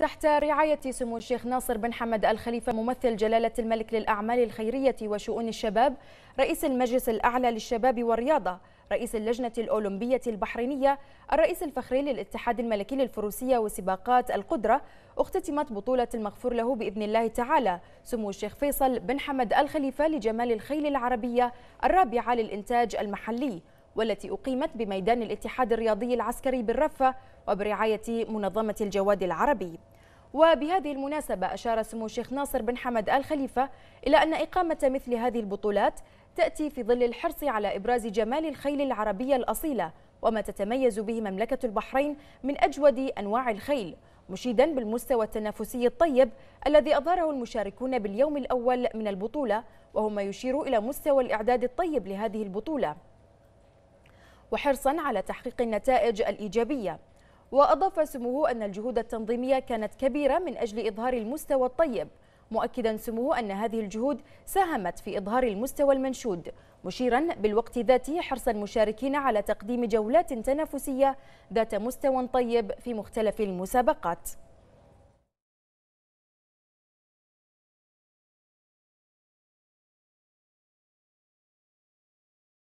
تحت رعاية سمو الشيخ ناصر بن حمد الخليفة ممثل جلالة الملك للأعمال الخيرية وشؤون الشباب رئيس المجلس الأعلى للشباب والرياضة رئيس اللجنة الأولمبية البحرينية الرئيس الفخري للاتحاد الملكي للفروسية وسباقات القدرة اختتمت بطولة المغفور له بإذن الله تعالى سمو الشيخ فيصل بن حمد الخليفة لجمال الخيل العربية الرابعة للإنتاج المحلي والتي أقيمت بميدان الاتحاد الرياضي العسكري بالرفة وبرعاية منظمة الجواد العربي وبهذه المناسبة أشار سمو الشيخ ناصر بن حمد آل خليفة إلى أن إقامة مثل هذه البطولات تأتي في ظل الحرص على إبراز جمال الخيل العربية الأصيلة وما تتميز به مملكة البحرين من أجود أنواع الخيل مشيدا بالمستوى التنافسي الطيب الذي أظهره المشاركون باليوم الأول من البطولة وهو ما يشير إلى مستوى الإعداد الطيب لهذه البطولة وحرصا على تحقيق النتائج الإيجابية وأضاف سموه أن الجهود التنظيمية كانت كبيرة من أجل إظهار المستوى الطيب مؤكدا سموه أن هذه الجهود ساهمت في إظهار المستوى المنشود مشيرا بالوقت ذاته حرص المشاركين على تقديم جولات تنافسية ذات مستوى طيب في مختلف المسابقات